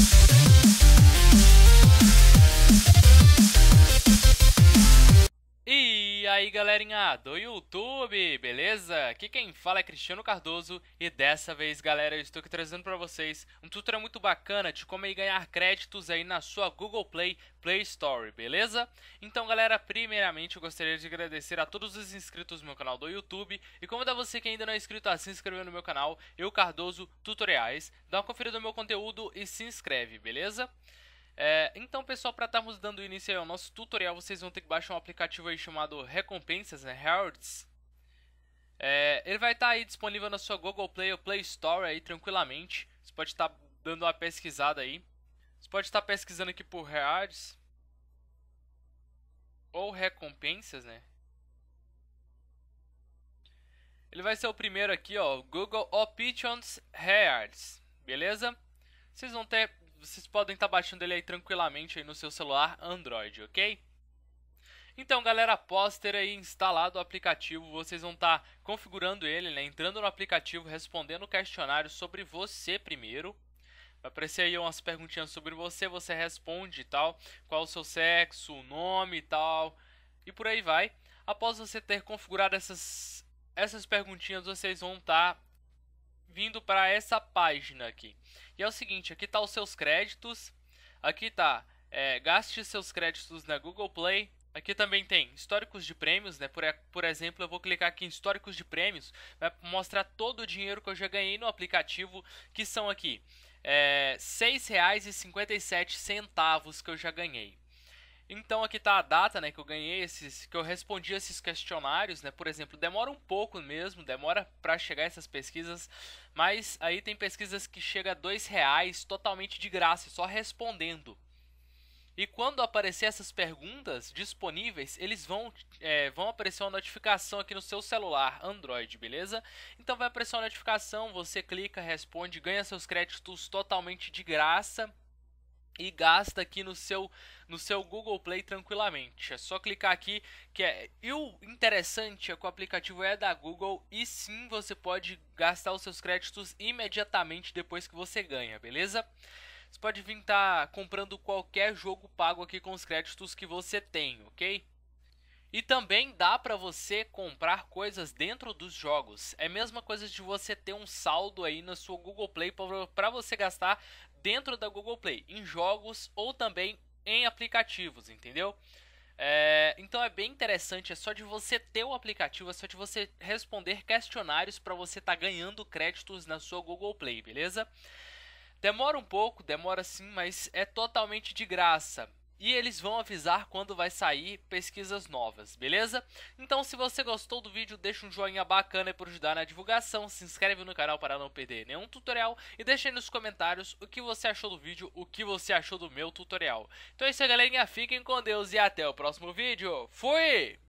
Thank you. aí, galerinha do YouTube, beleza? Aqui quem fala é Cristiano Cardoso e dessa vez, galera, eu estou aqui trazendo para vocês um tutorial muito bacana de como aí ganhar créditos aí na sua Google Play Play Store, beleza? Então, galera, primeiramente eu gostaria de agradecer a todos os inscritos no meu canal do YouTube e convidar você que ainda não é inscrito a se inscrever no meu canal, eu Cardoso Tutoriais, dá uma conferida no meu conteúdo e se inscreve, beleza? É, então, pessoal, para estarmos tá dando início ao nosso tutorial, vocês vão ter que baixar um aplicativo aí chamado Recompensas, né? Heralds. É, ele vai estar tá aí disponível na sua Google Play ou Play Store aí tranquilamente. Você pode estar tá dando uma pesquisada aí. Você pode estar pesquisando aqui por Hearts. ou recompensas, né? Ele vai ser o primeiro aqui, ó, Google Options Rewards, beleza? Vocês vão ter vocês podem estar tá baixando ele aí tranquilamente aí no seu celular Android, ok? Então, galera, após ter aí instalado o aplicativo, vocês vão estar tá configurando ele, né? Entrando no aplicativo, respondendo o questionário sobre você primeiro. Vai aparecer aí umas perguntinhas sobre você, você responde e tal, qual o seu sexo, o nome e tal, e por aí vai. Após você ter configurado essas, essas perguntinhas, vocês vão estar tá vindo para essa página aqui. E é o seguinte, aqui tá os seus créditos, aqui tá é, gaste seus créditos na Google Play. Aqui também tem históricos de prêmios, né? Por, por exemplo, eu vou clicar aqui em históricos de prêmios, vai mostrar todo o dinheiro que eu já ganhei no aplicativo, que são aqui é, R$ 6,57 que eu já ganhei. Então aqui está a data, né, que eu ganhei esses, que eu respondi esses questionários, né? Por exemplo, demora um pouco mesmo, demora para chegar essas pesquisas, mas aí tem pesquisas que chega a dois reais totalmente de graça, só respondendo. E quando aparecer essas perguntas disponíveis, eles vão, é, vão aparecer uma notificação aqui no seu celular Android, beleza? Então vai aparecer uma notificação, você clica, responde, ganha seus créditos totalmente de graça e gasta aqui no seu no seu Google Play tranquilamente. É só clicar aqui que é. E o interessante é que o aplicativo é da Google e sim você pode gastar os seus créditos imediatamente depois que você ganha, beleza? Você pode vir estar tá comprando qualquer jogo pago aqui com os créditos que você tem, ok? E também dá para você comprar coisas dentro dos jogos. É a mesma coisa de você ter um saldo aí na sua Google Play para você gastar dentro da Google Play, em jogos ou também em aplicativos, entendeu? É, então é bem interessante, é só de você ter o aplicativo, é só de você responder questionários para você estar tá ganhando créditos na sua Google Play, beleza? Demora um pouco, demora sim, mas é totalmente de graça e eles vão avisar quando vai sair pesquisas novas, beleza? Então se você gostou do vídeo, deixa um joinha bacana para ajudar na divulgação, se inscreve no canal para não perder nenhum tutorial e deixa aí nos comentários o que você achou do vídeo, o que você achou do meu tutorial. Então é isso aí galerinha, fiquem com Deus e até o próximo vídeo. Fui!